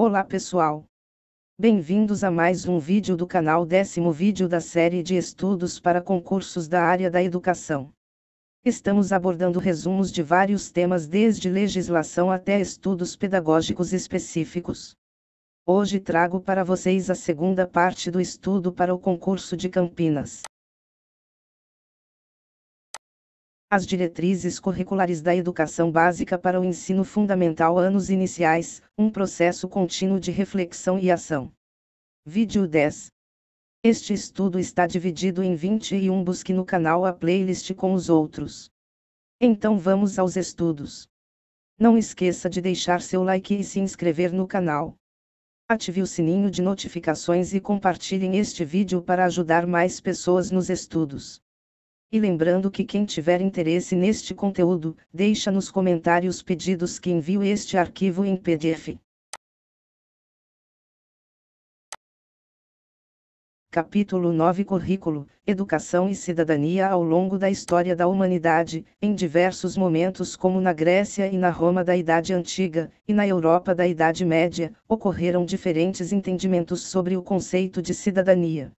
Olá pessoal! Bem-vindos a mais um vídeo do canal décimo vídeo da série de estudos para concursos da área da educação. Estamos abordando resumos de vários temas desde legislação até estudos pedagógicos específicos. Hoje trago para vocês a segunda parte do estudo para o concurso de Campinas. As diretrizes curriculares da educação básica para o ensino fundamental anos iniciais, um processo contínuo de reflexão e ação. Vídeo 10. Este estudo está dividido em 21. Busque no canal a playlist com os outros. Então vamos aos estudos. Não esqueça de deixar seu like e se inscrever no canal. Ative o sininho de notificações e compartilhem este vídeo para ajudar mais pessoas nos estudos. E lembrando que quem tiver interesse neste conteúdo, deixa nos comentários pedidos que envio este arquivo em PDF. Capítulo 9 Currículo, Educação e Cidadania Ao longo da história da humanidade, em diversos momentos como na Grécia e na Roma da Idade Antiga, e na Europa da Idade Média, ocorreram diferentes entendimentos sobre o conceito de cidadania.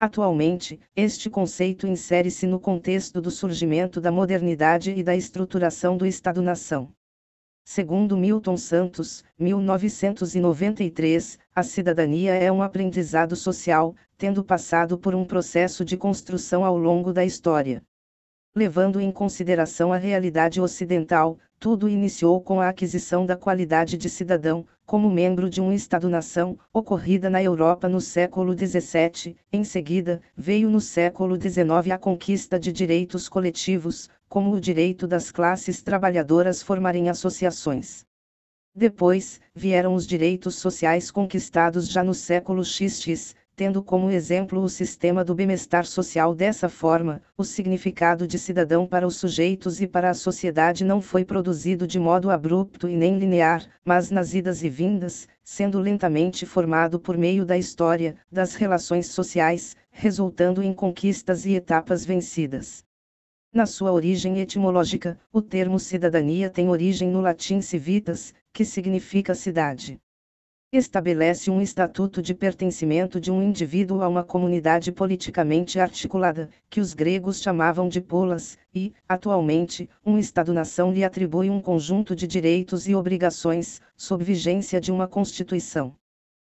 Atualmente, este conceito insere-se no contexto do surgimento da modernidade e da estruturação do Estado-nação. Segundo Milton Santos, 1993, a cidadania é um aprendizado social, tendo passado por um processo de construção ao longo da história. Levando em consideração a realidade ocidental, tudo iniciou com a aquisição da qualidade de cidadão, como membro de um Estado-nação, ocorrida na Europa no século XVII, em seguida, veio no século XIX a conquista de direitos coletivos, como o direito das classes trabalhadoras formarem associações. Depois, vieram os direitos sociais conquistados já no século XX, tendo como exemplo o sistema do bem-estar social dessa forma, o significado de cidadão para os sujeitos e para a sociedade não foi produzido de modo abrupto e nem linear, mas nas idas e vindas, sendo lentamente formado por meio da história, das relações sociais, resultando em conquistas e etapas vencidas. Na sua origem etimológica, o termo cidadania tem origem no latim civitas, que significa cidade estabelece um estatuto de pertencimento de um indivíduo a uma comunidade politicamente articulada, que os gregos chamavam de polas, e, atualmente, um Estado-nação lhe atribui um conjunto de direitos e obrigações, sob vigência de uma constituição.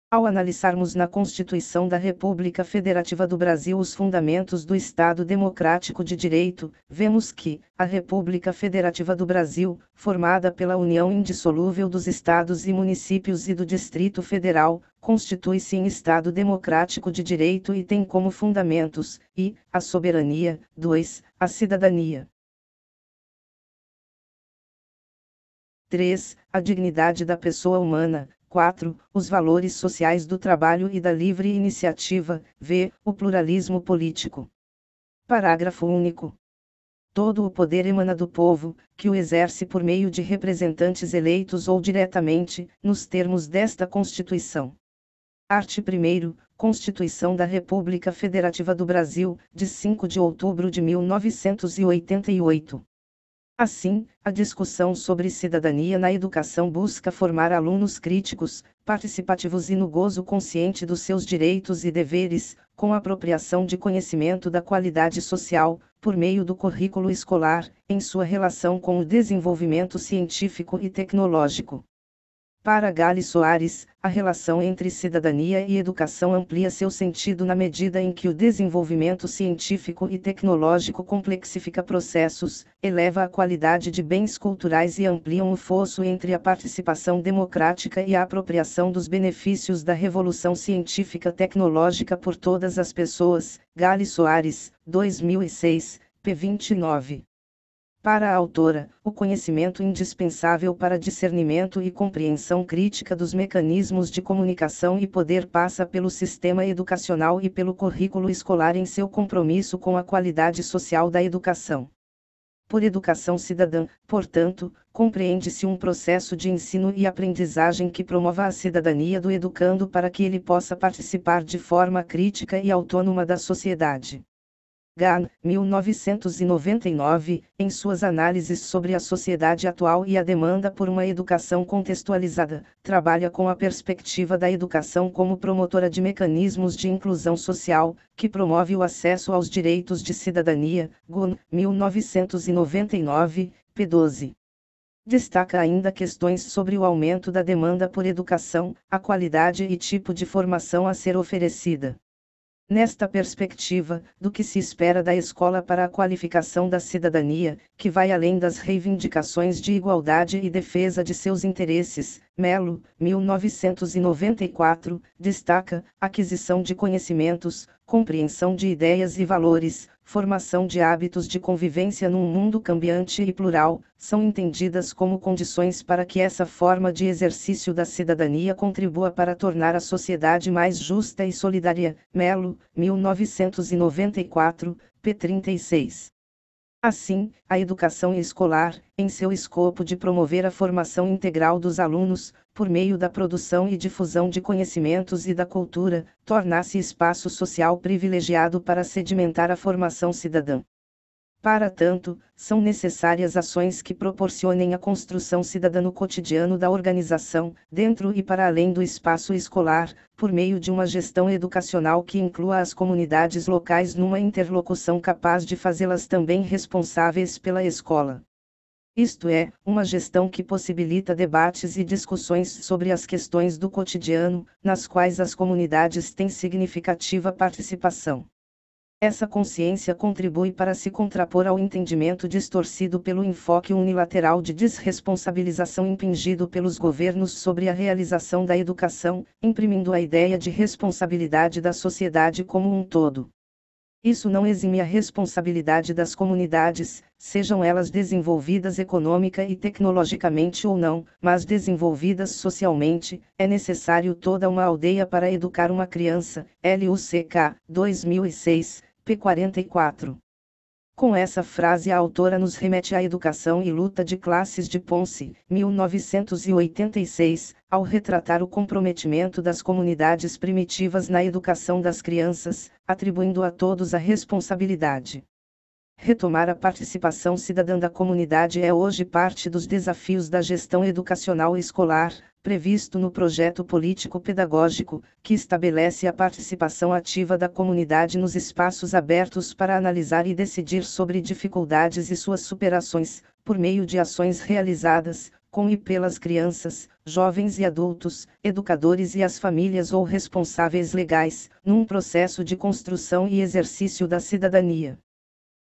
Ao analisarmos na Constituição da República Federativa do Brasil os fundamentos do Estado Democrático de Direito, vemos que a República Federativa do Brasil, formada pela união indissolúvel dos estados e municípios e do Distrito Federal, constitui-se em Estado Democrático de Direito e tem como fundamentos: e a soberania, 2, a cidadania. 3. A dignidade da pessoa humana, 4. Os valores sociais do trabalho e da livre iniciativa, v. O pluralismo político. Parágrafo único. Todo o poder emana do povo, que o exerce por meio de representantes eleitos ou diretamente, nos termos desta Constituição. Art. 1. Constituição da República Federativa do Brasil, de 5 de outubro de 1988. Assim, a discussão sobre cidadania na educação busca formar alunos críticos, participativos e no gozo consciente dos seus direitos e deveres, com apropriação de conhecimento da qualidade social, por meio do currículo escolar, em sua relação com o desenvolvimento científico e tecnológico. Para Gali Soares, a relação entre cidadania e educação amplia seu sentido na medida em que o desenvolvimento científico e tecnológico complexifica processos, eleva a qualidade de bens culturais e ampliam o fosso entre a participação democrática e a apropriação dos benefícios da revolução científica tecnológica por todas as pessoas. Gali Soares, 2006, p. 29. Para a autora, o conhecimento indispensável para discernimento e compreensão crítica dos mecanismos de comunicação e poder passa pelo sistema educacional e pelo currículo escolar em seu compromisso com a qualidade social da educação. Por educação cidadã, portanto, compreende-se um processo de ensino e aprendizagem que promova a cidadania do educando para que ele possa participar de forma crítica e autônoma da sociedade. Gann, 1999, em suas análises sobre a sociedade atual e a demanda por uma educação contextualizada, trabalha com a perspectiva da educação como promotora de mecanismos de inclusão social, que promove o acesso aos direitos de cidadania, Gunn, 1999, p12. Destaca ainda questões sobre o aumento da demanda por educação, a qualidade e tipo de formação a ser oferecida nesta perspectiva, do que se espera da escola para a qualificação da cidadania, que vai além das reivindicações de igualdade e defesa de seus interesses. Melo, 1994, destaca aquisição de conhecimentos, compreensão de ideias e valores, formação de hábitos de convivência num mundo cambiante e plural, são entendidas como condições para que essa forma de exercício da cidadania contribua para tornar a sociedade mais justa e solidária. Melo, 1994, p. 36. Assim, a educação escolar, em seu escopo de promover a formação integral dos alunos, por meio da produção e difusão de conhecimentos e da cultura, tornasse espaço social privilegiado para sedimentar a formação cidadã. Para tanto, são necessárias ações que proporcionem a construção cidadã no cotidiano da organização, dentro e para além do espaço escolar, por meio de uma gestão educacional que inclua as comunidades locais numa interlocução capaz de fazê-las também responsáveis pela escola. Isto é, uma gestão que possibilita debates e discussões sobre as questões do cotidiano, nas quais as comunidades têm significativa participação. Essa consciência contribui para se contrapor ao entendimento distorcido pelo enfoque unilateral de desresponsabilização impingido pelos governos sobre a realização da educação, imprimindo a ideia de responsabilidade da sociedade como um todo. Isso não exime a responsabilidade das comunidades, sejam elas desenvolvidas econômica e tecnologicamente ou não, mas desenvolvidas socialmente, é necessário toda uma aldeia para educar uma criança. LUCK, 2006, p. 44. Com essa frase, a autora nos remete à Educação e Luta de Classes de Ponce, 1986, ao retratar o comprometimento das comunidades primitivas na educação das crianças, atribuindo a todos a responsabilidade. Retomar a participação cidadã da comunidade é hoje parte dos desafios da gestão educacional escolar, previsto no projeto político-pedagógico, que estabelece a participação ativa da comunidade nos espaços abertos para analisar e decidir sobre dificuldades e suas superações, por meio de ações realizadas, com e pelas crianças, jovens e adultos, educadores e as famílias ou responsáveis legais, num processo de construção e exercício da cidadania.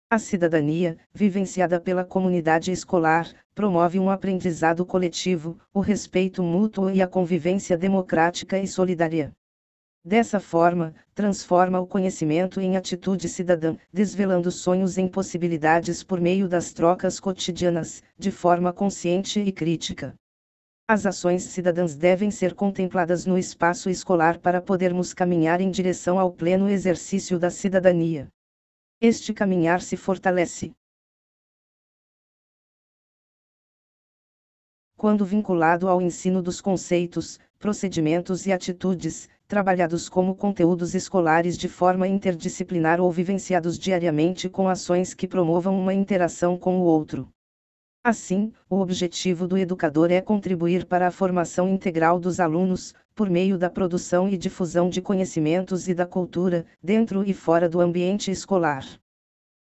A cidadania, vivenciada pela comunidade escolar, promove um aprendizado coletivo, o respeito mútuo e a convivência democrática e solidária. Dessa forma, transforma o conhecimento em atitude cidadã, desvelando sonhos em possibilidades por meio das trocas cotidianas, de forma consciente e crítica. As ações cidadãs devem ser contempladas no espaço escolar para podermos caminhar em direção ao pleno exercício da cidadania. Este caminhar se fortalece, quando vinculado ao ensino dos conceitos, procedimentos e atitudes, trabalhados como conteúdos escolares de forma interdisciplinar ou vivenciados diariamente com ações que promovam uma interação com o outro. Assim, o objetivo do educador é contribuir para a formação integral dos alunos, por meio da produção e difusão de conhecimentos e da cultura, dentro e fora do ambiente escolar.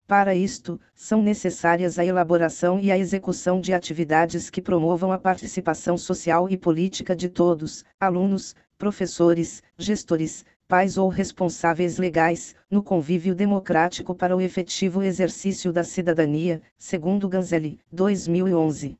Para isto, são necessárias a elaboração e a execução de atividades que promovam a participação social e política de todos, alunos, professores, gestores, pais ou responsáveis legais, no convívio democrático para o efetivo exercício da cidadania, segundo Ganzelli, 2011.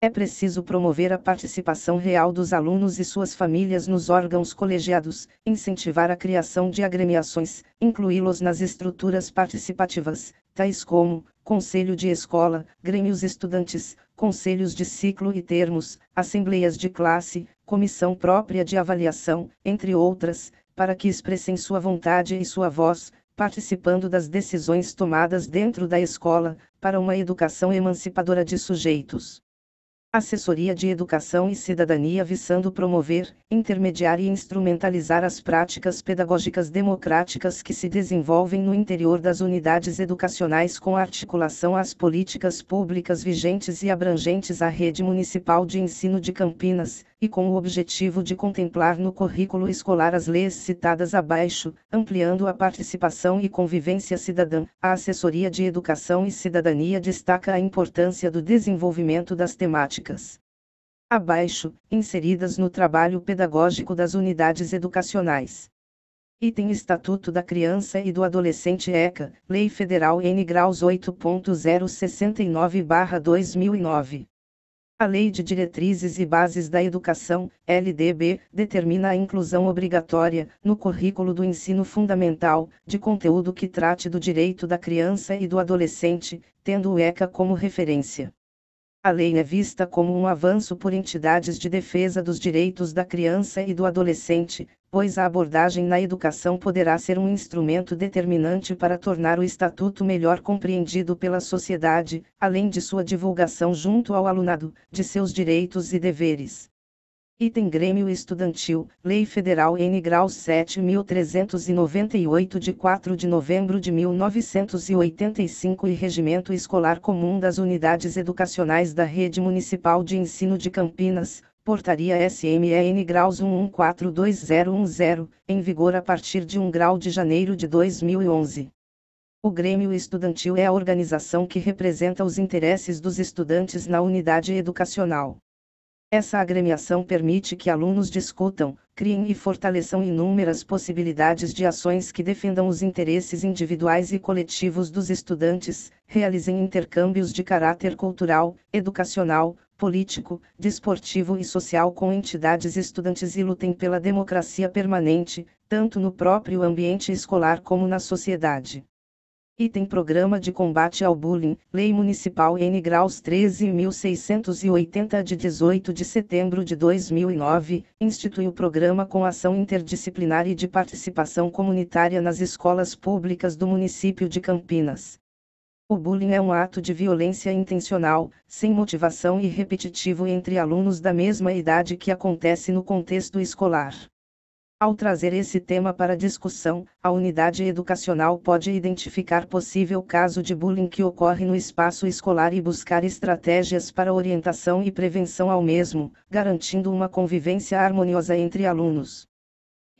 É preciso promover a participação real dos alunos e suas famílias nos órgãos colegiados, incentivar a criação de agremiações, incluí-los nas estruturas participativas, tais como conselho de escola, grêmios estudantes, conselhos de ciclo e termos, assembleias de classe, comissão própria de avaliação, entre outras, para que expressem sua vontade e sua voz, participando das decisões tomadas dentro da escola, para uma educação emancipadora de sujeitos. Assessoria de Educação e Cidadania visando promover, intermediar e instrumentalizar as práticas pedagógicas democráticas que se desenvolvem no interior das unidades educacionais com articulação às políticas públicas vigentes e abrangentes à rede municipal de ensino de Campinas, e com o objetivo de contemplar no currículo escolar as leis citadas abaixo, ampliando a participação e convivência cidadã. A Assessoria de Educação e Cidadania destaca a importância do desenvolvimento das temáticas abaixo, inseridas no trabalho pedagógico das unidades educacionais. Item Estatuto da Criança e do Adolescente ECA, Lei Federal N. Graus 8.069-2009. A Lei de Diretrizes e Bases da Educação, LDB, determina a inclusão obrigatória, no currículo do ensino fundamental, de conteúdo que trate do direito da criança e do adolescente, tendo o ECA como referência. A lei é vista como um avanço por entidades de defesa dos direitos da criança e do adolescente, pois a abordagem na educação poderá ser um instrumento determinante para tornar o Estatuto melhor compreendido pela sociedade, além de sua divulgação junto ao alunado, de seus direitos e deveres. Item Grêmio Estudantil, Lei Federal N. Grau 7398 de 4 de novembro de 1985 e Regimento Escolar Comum das Unidades Educacionais da Rede Municipal de Ensino de Campinas, Portaria SMEN graus 1142010, em vigor a partir de 1 grau de janeiro de 2011. O Grêmio Estudantil é a organização que representa os interesses dos estudantes na unidade educacional. Essa agremiação permite que alunos discutam, criem e fortaleçam inúmeras possibilidades de ações que defendam os interesses individuais e coletivos dos estudantes, realizem intercâmbios de caráter cultural, educacional, político, desportivo e social com entidades estudantes e lutem pela democracia permanente, tanto no próprio ambiente escolar como na sociedade. Item Programa de Combate ao Bullying, Lei Municipal N. Graus 13.680 de 18 de setembro de 2009, institui o Programa com Ação Interdisciplinar e de Participação Comunitária nas Escolas Públicas do Município de Campinas. O bullying é um ato de violência intencional, sem motivação e repetitivo entre alunos da mesma idade que acontece no contexto escolar. Ao trazer esse tema para discussão, a unidade educacional pode identificar possível caso de bullying que ocorre no espaço escolar e buscar estratégias para orientação e prevenção ao mesmo, garantindo uma convivência harmoniosa entre alunos.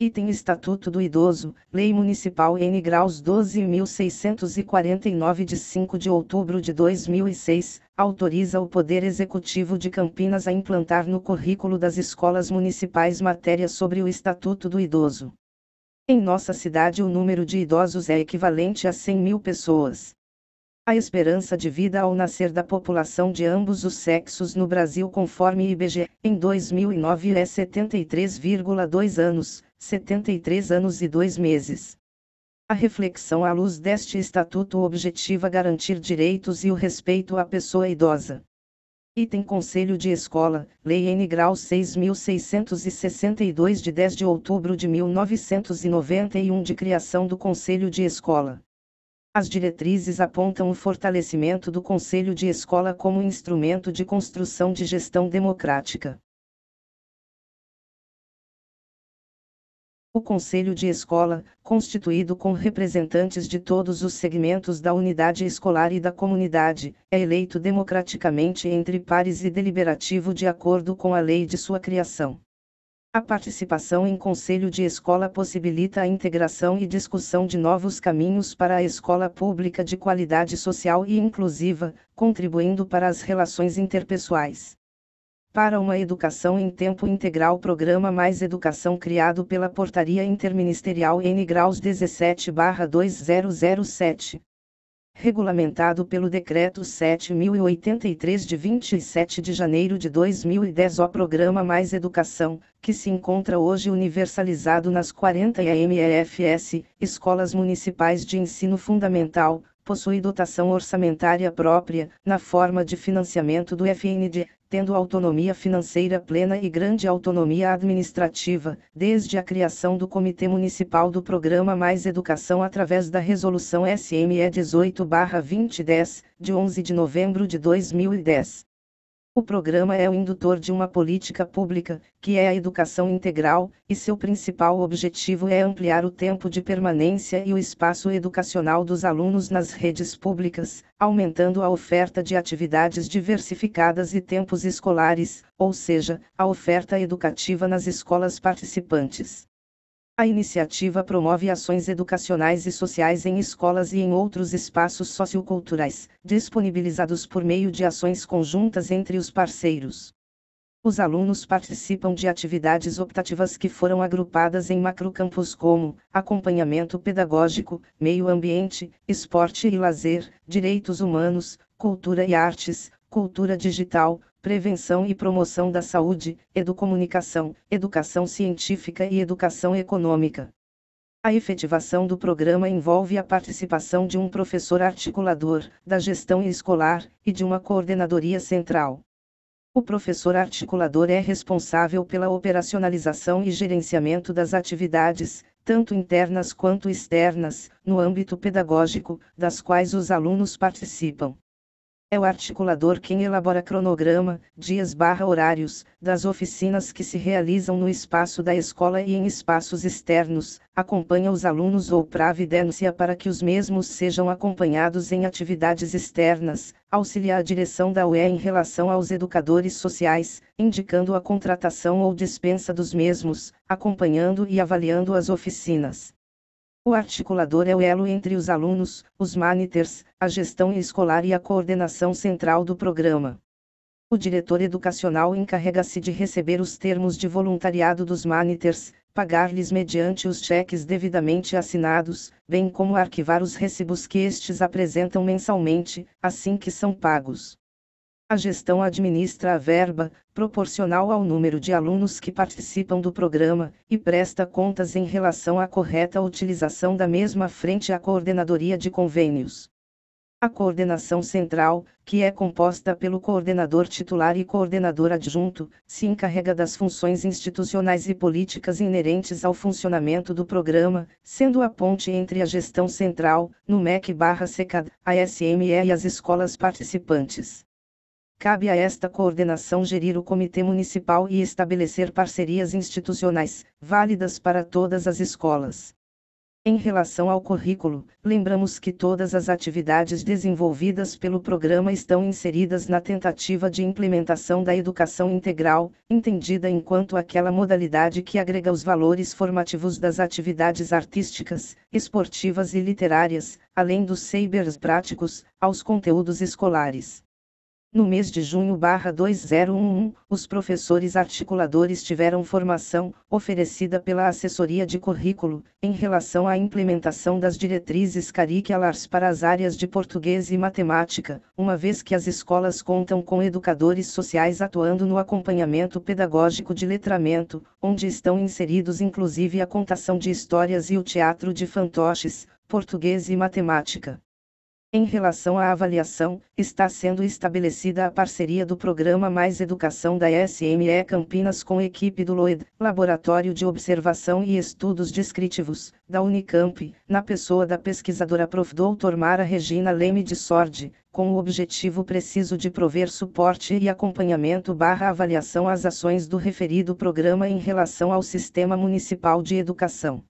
Item Estatuto do Idoso, Lei Municipal N. Graus 12.649 de 5 de outubro de 2006, autoriza o Poder Executivo de Campinas a implantar no currículo das escolas municipais matéria sobre o Estatuto do Idoso. Em nossa cidade, o número de idosos é equivalente a 100 mil pessoas. A esperança de vida ao nascer da população de ambos os sexos no Brasil, conforme IBGE, em 2009 é 73,2 anos, 73 anos e 2 meses. A reflexão à luz deste estatuto objetiva garantir direitos e o respeito à pessoa idosa. Item Conselho de Escola, Lei N. Grau 6.662 de 10 de outubro de 1991 de criação do Conselho de Escola. As diretrizes apontam o fortalecimento do Conselho de Escola como instrumento de construção de gestão democrática. o Conselho de Escola, constituído com representantes de todos os segmentos da unidade escolar e da comunidade, é eleito democraticamente entre pares e deliberativo de acordo com a lei de sua criação. A participação em conselho de escola possibilita a integração e discussão de novos caminhos para a escola pública de qualidade social e inclusiva, contribuindo para as relações interpessoais para uma educação em tempo integral Programa Mais Educação criado pela Portaria Interministerial N Graus 17-2007. Regulamentado pelo Decreto 7083 de 27 de janeiro de 2010 o Programa Mais Educação, que se encontra hoje universalizado nas 40 EMEFS, Escolas Municipais de Ensino Fundamental, possui dotação orçamentária própria, na forma de financiamento do FNDE tendo autonomia financeira plena e grande autonomia administrativa, desde a criação do Comitê Municipal do Programa Mais Educação através da Resolução SME 18-2010, de 11 de novembro de 2010. O programa é o indutor de uma política pública, que é a educação integral, e seu principal objetivo é ampliar o tempo de permanência e o espaço educacional dos alunos nas redes públicas, aumentando a oferta de atividades diversificadas e tempos escolares, ou seja, a oferta educativa nas escolas participantes. A iniciativa promove ações educacionais e sociais em escolas e em outros espaços socioculturais, disponibilizados por meio de ações conjuntas entre os parceiros. Os alunos participam de atividades optativas que foram agrupadas em macrocampos como acompanhamento pedagógico, meio ambiente, esporte e lazer, direitos humanos, cultura e artes, cultura digital, prevenção e promoção da saúde, educomunicação, educação científica e educação econômica. A efetivação do programa envolve a participação de um professor articulador, da gestão escolar, e de uma coordenadoria central. O professor articulador é responsável pela operacionalização e gerenciamento das atividades, tanto internas quanto externas, no âmbito pedagógico, das quais os alunos participam. É o articulador quem elabora cronograma, dias/horários, das oficinas que se realizam no espaço da escola e em espaços externos, acompanha os alunos ou providência para que os mesmos sejam acompanhados em atividades externas, auxilia a direção da UE em relação aos educadores sociais, indicando a contratação ou dispensa dos mesmos, acompanhando e avaliando as oficinas. O articulador é o elo entre os alunos, os managers, a gestão escolar e a coordenação central do programa. O diretor educacional encarrega-se de receber os termos de voluntariado dos managers, pagar-lhes mediante os cheques devidamente assinados, bem como arquivar os recibos que estes apresentam mensalmente, assim que são pagos. A gestão administra a verba, proporcional ao número de alunos que participam do programa, e presta contas em relação à correta utilização da mesma frente à coordenadoria de convênios. A coordenação central, que é composta pelo coordenador titular e coordenador adjunto, se encarrega das funções institucionais e políticas inerentes ao funcionamento do programa, sendo a ponte entre a gestão central, no MEC/SECAD, a SME e as escolas participantes. Cabe a esta coordenação gerir o Comitê Municipal e estabelecer parcerias institucionais, válidas para todas as escolas. Em relação ao currículo, lembramos que todas as atividades desenvolvidas pelo programa estão inseridas na tentativa de implementação da educação integral, entendida enquanto aquela modalidade que agrega os valores formativos das atividades artísticas, esportivas e literárias, além dos sabers práticos, aos conteúdos escolares. No mês de junho 2011, os professores articuladores tiveram formação, oferecida pela assessoria de currículo, em relação à implementação das diretrizes curriculares para as áreas de português e matemática, uma vez que as escolas contam com educadores sociais atuando no acompanhamento pedagógico de letramento, onde estão inseridos inclusive a contação de histórias e o teatro de fantoches, português e matemática. Em relação à avaliação, está sendo estabelecida a parceria do Programa Mais Educação da SME Campinas com a equipe do LOED, Laboratório de Observação e Estudos Descritivos, da Unicamp, na pessoa da pesquisadora Prof. Dr. Mara Regina Leme de Sordi, com o objetivo preciso de prover suporte e acompanhamento barra avaliação às ações do referido programa em relação ao Sistema Municipal de Educação.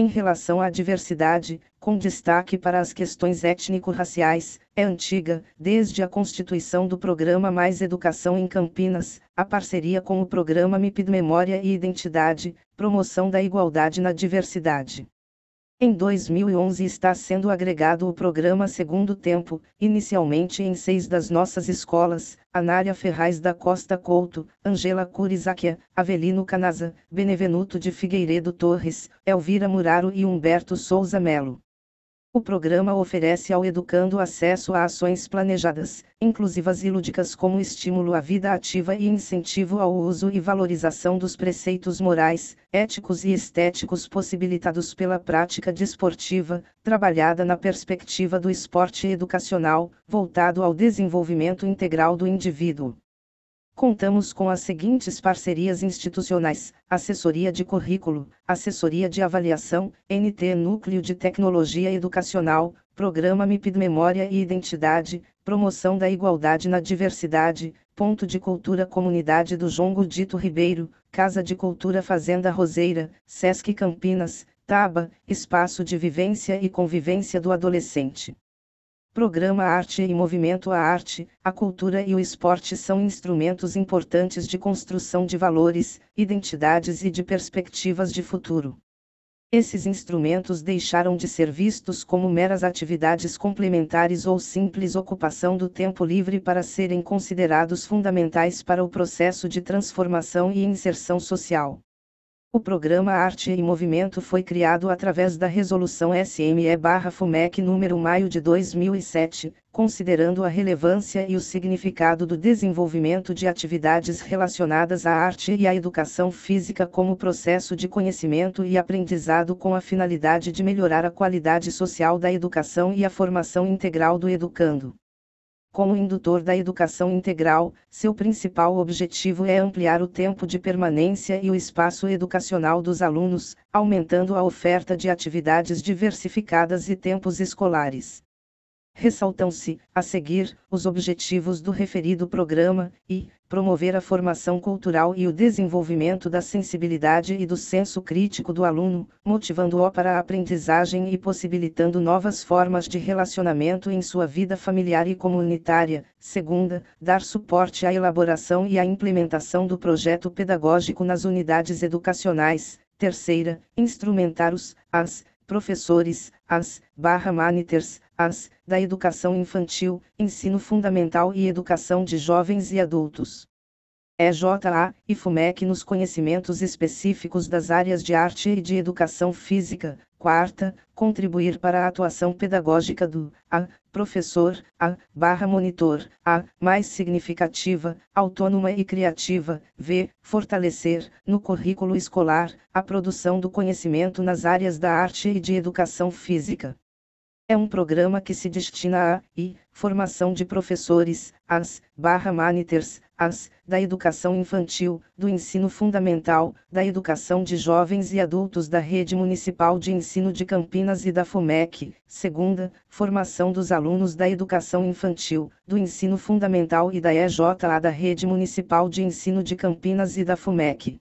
Em relação à diversidade, com destaque para as questões étnico-raciais, é antiga, desde a constituição do programa Mais Educação em Campinas, a parceria com o programa MIPID Memória e Identidade, promoção da igualdade na diversidade. Em 2011 está sendo agregado o programa Segundo Tempo, inicialmente em seis das nossas escolas, Anária Ferraz da Costa Couto, Angela Curizáquia, Avelino Canaza, Benevenuto de Figueiredo Torres, Elvira Muraro e Humberto Souza Melo. O programa oferece ao educando acesso a ações planejadas, inclusivas e lúdicas como estímulo à vida ativa e incentivo ao uso e valorização dos preceitos morais, éticos e estéticos possibilitados pela prática desportiva, trabalhada na perspectiva do esporte educacional, voltado ao desenvolvimento integral do indivíduo. Contamos com as seguintes parcerias institucionais: Assessoria de Currículo, Assessoria de Avaliação, NT Núcleo de Tecnologia Educacional, Programa MIPID Memória e Identidade, Promoção da Igualdade na Diversidade, Ponto de Cultura Comunidade do Jongo Dito Ribeiro, Casa de Cultura Fazenda Roseira, Sesc Campinas, Taba, Espaço de Vivência e Convivência do Adolescente. Programa Arte e Movimento A arte, a cultura e o esporte são instrumentos importantes de construção de valores, identidades e de perspectivas de futuro. Esses instrumentos deixaram de ser vistos como meras atividades complementares ou simples ocupação do tempo livre para serem considerados fundamentais para o processo de transformação e inserção social. O programa Arte e Movimento foi criado através da Resolução SME-FUMEC número maio de 2007, considerando a relevância e o significado do desenvolvimento de atividades relacionadas à arte e à educação física como processo de conhecimento e aprendizado com a finalidade de melhorar a qualidade social da educação e a formação integral do educando. Como indutor da educação integral, seu principal objetivo é ampliar o tempo de permanência e o espaço educacional dos alunos, aumentando a oferta de atividades diversificadas e tempos escolares. Ressaltam-se, a seguir, os objetivos do referido programa e, promover a formação cultural e o desenvolvimento da sensibilidade e do senso crítico do aluno, motivando-o para a aprendizagem e possibilitando novas formas de relacionamento em sua vida familiar e comunitária. Segunda, dar suporte à elaboração e à implementação do projeto pedagógico nas unidades educacionais. Terceira, instrumentar os, as, professores, as, barra maniters, as, da educação infantil, ensino fundamental e educação de jovens e adultos. EJA é e FUMEC nos conhecimentos específicos das áreas de arte e de educação física, Quarta, contribuir para a atuação pedagógica do a, professor, a, barra monitor, a, mais significativa, autônoma e criativa, v, fortalecer, no currículo escolar, a produção do conhecimento nas áreas da arte e de educação física é um programa que se destina a e formação de professores, as barra maniters, as da educação infantil, do ensino fundamental, da educação de jovens e adultos da rede municipal de ensino de Campinas e da FUMEC. Segunda, formação dos alunos da educação infantil, do ensino fundamental e da EJA da rede municipal de ensino de Campinas e da FUMEC.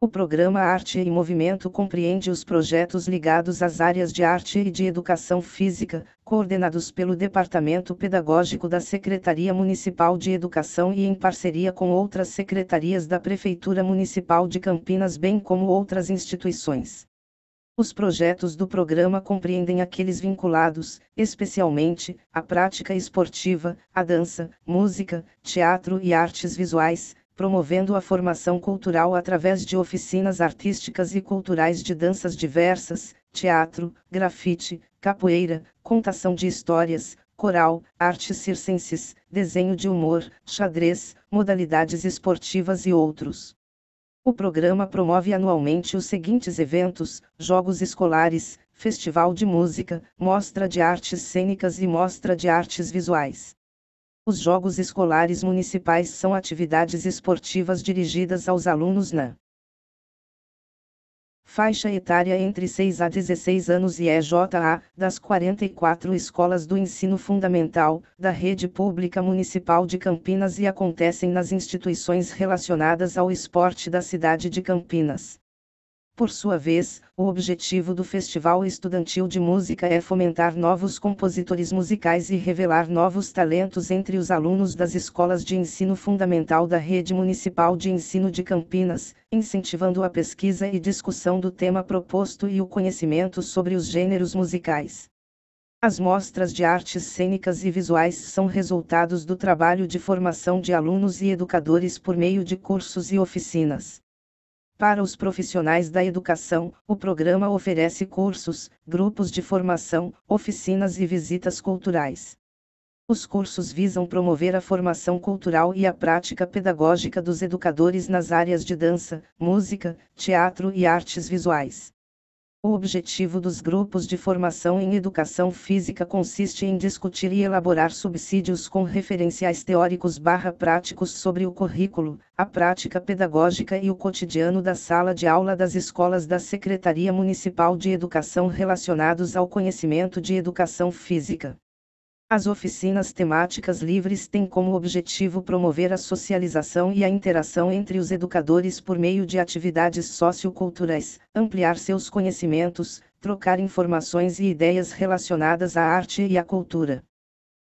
O programa Arte e Movimento compreende os projetos ligados às áreas de arte e de educação física, coordenados pelo Departamento Pedagógico da Secretaria Municipal de Educação e em parceria com outras secretarias da Prefeitura Municipal de Campinas, bem como outras instituições. Os projetos do programa compreendem aqueles vinculados, especialmente, à prática esportiva, à dança, música, teatro e artes visuais, promovendo a formação cultural através de oficinas artísticas e culturais de danças diversas, teatro, grafite, capoeira, contação de histórias, coral, artes circenses, desenho de humor, xadrez, modalidades esportivas e outros. O programa promove anualmente os seguintes eventos: jogos escolares, festival de música, mostra de artes cênicas e mostra de artes visuais. Os Jogos Escolares Municipais são atividades esportivas dirigidas aos alunos na faixa etária entre 6 a 16 anos e EJA, é das 44 escolas do ensino fundamental, da rede pública municipal de Campinas e acontecem nas instituições relacionadas ao esporte da cidade de Campinas. Por sua vez, o objetivo do Festival Estudantil de Música é fomentar novos compositores musicais e revelar novos talentos entre os alunos das escolas de ensino fundamental da Rede Municipal de Ensino de Campinas, incentivando a pesquisa e discussão do tema proposto e o conhecimento sobre os gêneros musicais. As mostras de artes cênicas e visuais são resultados do trabalho de formação de alunos e educadores por meio de cursos e oficinas. Para os profissionais da educação, o programa oferece cursos, grupos de formação, oficinas e visitas culturais. Os cursos visam promover a formação cultural e a prática pedagógica dos educadores nas áreas de dança, música, teatro e artes visuais. O objetivo dos grupos de formação em educação física consiste em discutir e elaborar subsídios com referenciais teóricos práticos sobre o currículo, a prática pedagógica e o cotidiano da sala de aula das escolas da Secretaria Municipal de Educação relacionados ao conhecimento de educação física. As oficinas temáticas livres têm como objetivo promover a socialização e a interação entre os educadores por meio de atividades socioculturais, ampliar seus conhecimentos, trocar informações e ideias relacionadas à arte e à cultura.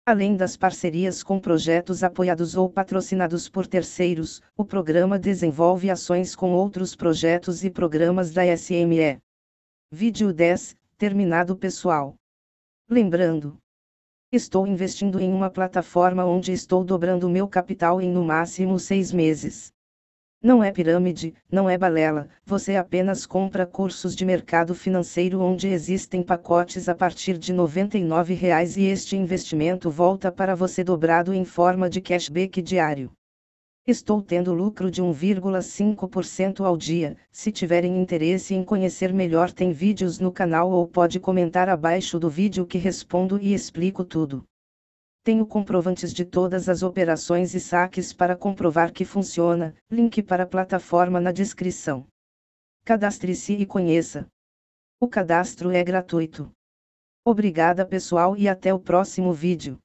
Além das parcerias com projetos apoiados ou patrocinados por terceiros, o programa desenvolve ações com outros projetos e programas da SME. Vídeo 10 Terminado pessoal. Lembrando Estou investindo em uma plataforma onde estou dobrando meu capital em no máximo seis meses. Não é pirâmide, não é balela, você apenas compra cursos de mercado financeiro onde existem pacotes a partir de R$ 99 reais e este investimento volta para você dobrado em forma de cashback diário. Estou tendo lucro de 1,5% ao dia. Se tiverem interesse em conhecer melhor, tem vídeos no canal ou pode comentar abaixo do vídeo que respondo e explico tudo. Tenho comprovantes de todas as operações e saques para comprovar que funciona. Link para a plataforma na descrição. Cadastre-se e conheça. O cadastro é gratuito. Obrigada pessoal e até o próximo vídeo.